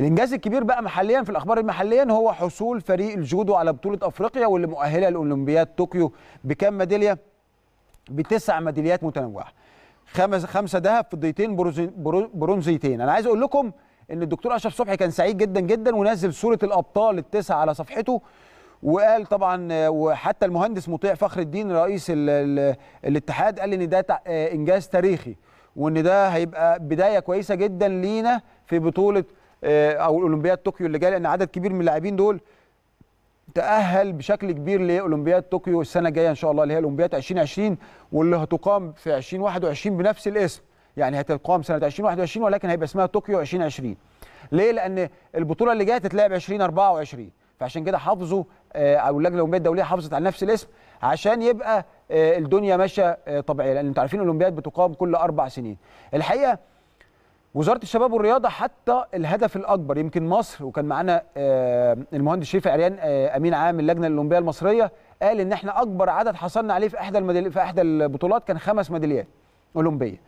الانجاز الكبير بقى محليا في الاخبار المحليه هو حصول فريق الجودو على بطوله افريقيا واللي مؤهله لاولمبياد طوكيو بكام ميداليه بتسع ميداليات متنوعه خمس خمسه ذهب فضيتين برونزيتين انا عايز اقول لكم ان الدكتور اشرف صبحي كان سعيد جدا جدا ونزل صوره الابطال التسعه على صفحته وقال طبعا وحتى المهندس مطيع فخر الدين رئيس الـ الـ الاتحاد قال ان ده انجاز تاريخي وان ده هيبقى بدايه كويسه جدا لينا في بطوله آه، او اولمبياد طوكيو اللي جايه لان عدد كبير من اللاعبين دول تأهل بشكل كبير لأولمبياد طوكيو السنة الجاية إن شاء الله اللي هي أولمبياد 2020 واللي هتقام في 2021 بنفس الاسم يعني هتقام سنة 2021 ولكن هيبقى اسمها طوكيو 2020 ليه؟ لأن البطولة اللي جاية تتلعب 2024 فعشان كده حافظوا آه، أو اللجنة الأولمبية الدولية حافظت على نفس الاسم عشان يبقى آه، الدنيا ماشية طبيعية لأن أنتوا عارفين الأولمبياد بتقام كل أربع سنين الحقيقة وزاره الشباب والرياضه حتى الهدف الاكبر يمكن مصر وكان معانا آه، المهندس شريف عريان آه، امين عام اللجنه الاولمبيه المصريه قال ان احنا اكبر عدد حصلنا عليه في احدى المدل... في احدى البطولات كان خمس ميداليات اولمبيه.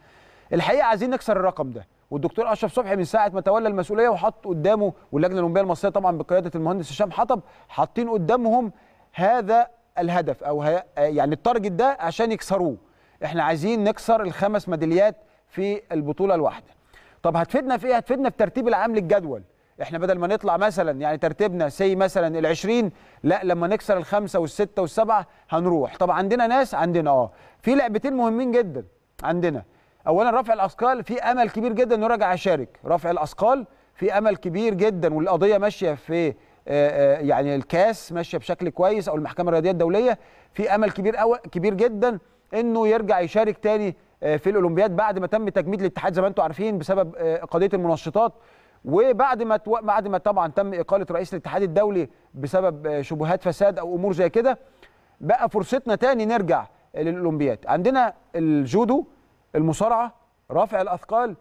الحقيقه عايزين نكسر الرقم ده والدكتور اشرف صبحي من ساعه ما تولى المسؤوليه وحط قدامه واللجنه الاولمبيه المصريه طبعا بقياده المهندس هشام حطب حاطين قدامهم هذا الهدف او ه... آه، يعني التارجت ده عشان يكسروه. احنا عايزين نكسر الخمس ميداليات في البطوله الواحده. طب هتفيدنا في ايه هتفيدنا في ترتيب العام للجدول احنا بدل ما نطلع مثلا يعني ترتيبنا سي مثلا ال20 لا لما نكسر الخمسه والسته والسبعه هنروح طب عندنا ناس عندنا اه في لعبتين مهمين جدا عندنا اولا رفع الاثقال في امل كبير جدا انه راجع يشارك رفع الاثقال في امل كبير جدا والقضيه ماشيه في آه، آه، يعني الكاس ماشيه بشكل كويس او المحكمه الرياضيه الدوليه في امل كبير أو كبير جدا انه يرجع يشارك تاني آه، في الاولمبياد بعد ما تم تجميد الاتحاد زي ما انتم عارفين بسبب آه، قضيه المنشطات وبعد ما بعد ما طبعا تم اقاله رئيس الاتحاد الدولي بسبب آه، شبهات فساد او امور زي كده بقى فرصتنا تاني نرجع للاولمبياد عندنا الجودو المصارعه رفع الاثقال